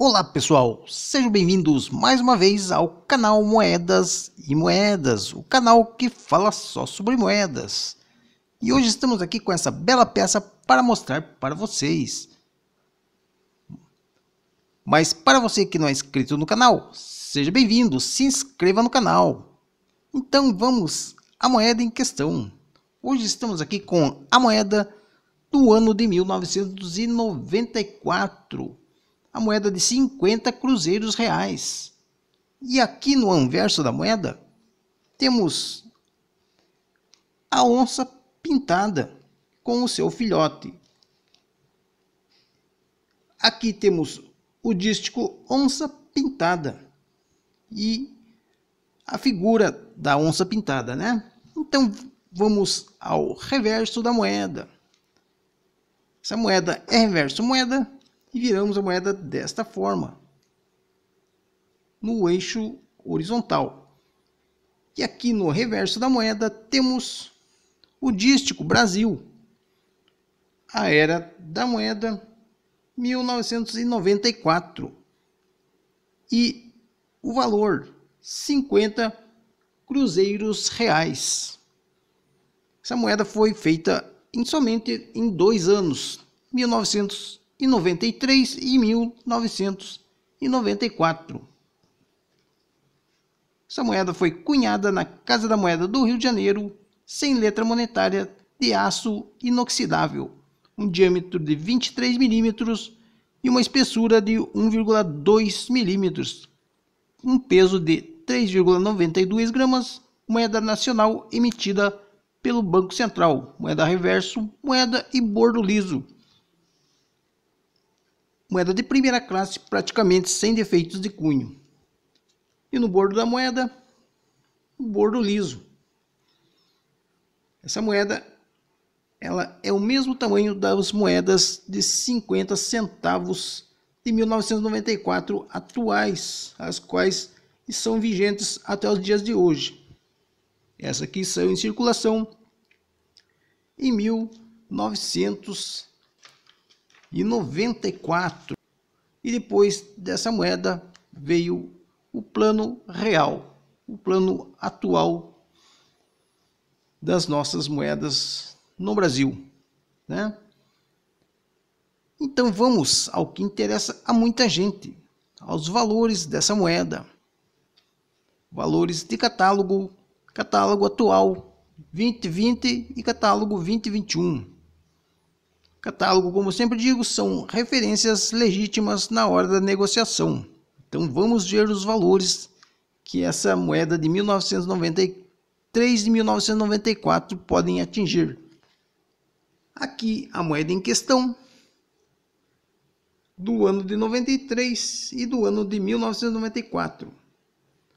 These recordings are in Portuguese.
Olá pessoal, sejam bem-vindos mais uma vez ao canal Moedas e Moedas, o canal que fala só sobre moedas. E hoje estamos aqui com essa bela peça para mostrar para vocês. Mas para você que não é inscrito no canal, seja bem-vindo, se inscreva no canal. Então vamos à moeda em questão. Hoje estamos aqui com a moeda do ano de 1994 a moeda de 50 cruzeiros reais. E aqui no anverso da moeda temos a onça pintada com o seu filhote. Aqui temos o dístico onça pintada e a figura da onça pintada, né? Então vamos ao reverso da moeda. Essa moeda é reverso moeda, e viramos a moeda desta forma, no eixo horizontal. E aqui no reverso da moeda temos o dístico Brasil, a era da moeda 1994 e o valor 50 cruzeiros reais. Essa moeda foi feita em somente em dois anos, 1994 1993 e 1994. Essa moeda foi cunhada na Casa da Moeda do Rio de Janeiro, sem letra monetária, de aço inoxidável, um diâmetro de 23 milímetros e uma espessura de 1,2 milímetros, um peso de 3,92 gramas, moeda nacional emitida pelo Banco Central, moeda reverso, moeda e bordo liso, moeda de primeira classe praticamente sem defeitos de cunho. E no bordo da moeda, o bordo liso. Essa moeda ela é o mesmo tamanho das moedas de 50 centavos de 1994 atuais, as quais são vigentes até os dias de hoje. Essa aqui saiu em circulação em 1900 e 94. E depois dessa moeda veio o plano real, o plano atual das nossas moedas no Brasil, né? Então vamos ao que interessa a muita gente, aos valores dessa moeda. Valores de catálogo, catálogo atual 2020 e catálogo 2021. Catálogo, como sempre digo, são referências legítimas na hora da negociação. Então vamos ver os valores que essa moeda de 1993 e 1994 podem atingir. Aqui a moeda em questão do ano de 93 e do ano de 1994.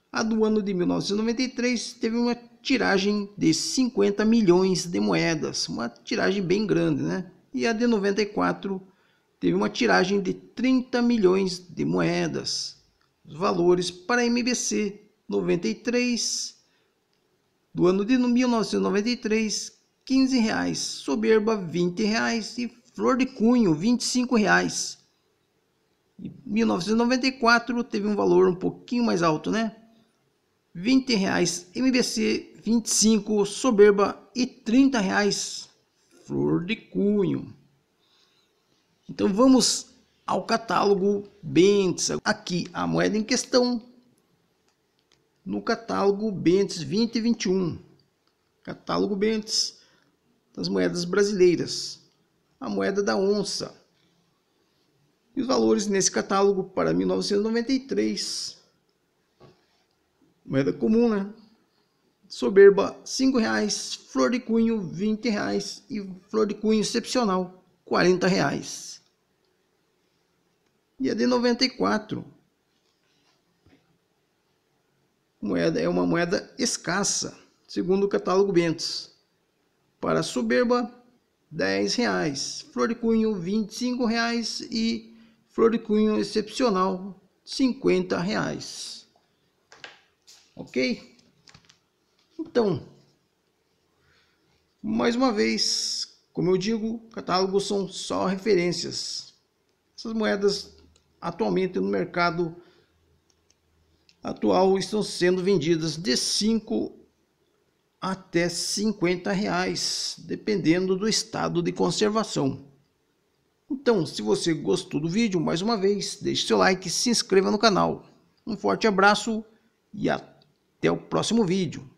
A do ano de 1993 teve uma tiragem de 50 milhões de moedas, uma tiragem bem grande, né? e a de 94 teve uma tiragem de 30 milhões de moedas. Os valores para a MBC 93 do ano de 1993, 15 reais, Soberba 20 reais e Flor de Cunho 25 reais. E 1994 teve um valor um pouquinho mais alto, né? 20 reais MBC, 25 Soberba e 30 reais flor de cunho. Então vamos ao catálogo Bentes. Aqui a moeda em questão no catálogo Bentes 2021. Catálogo Bentes das moedas brasileiras. A moeda da onça. E os valores nesse catálogo para 1993. Moeda comum, né? Soberba, R$ reais. Flor de cunho, R$ reais. E flor de cunho excepcional, R$ reais. E a é de 94. Moeda é uma moeda escassa, segundo o catálogo Bentes. Para soberba, R$ reais. Flor de cunho, R$ reais. E flor de cunho excepcional, R$ reais. Ok? Então, mais uma vez, como eu digo, catálogos são só referências. Essas moedas atualmente no mercado atual estão sendo vendidas de 5 até 50 reais, dependendo do estado de conservação. Então, se você gostou do vídeo, mais uma vez, deixe seu like e se inscreva no canal. Um forte abraço e até o próximo vídeo.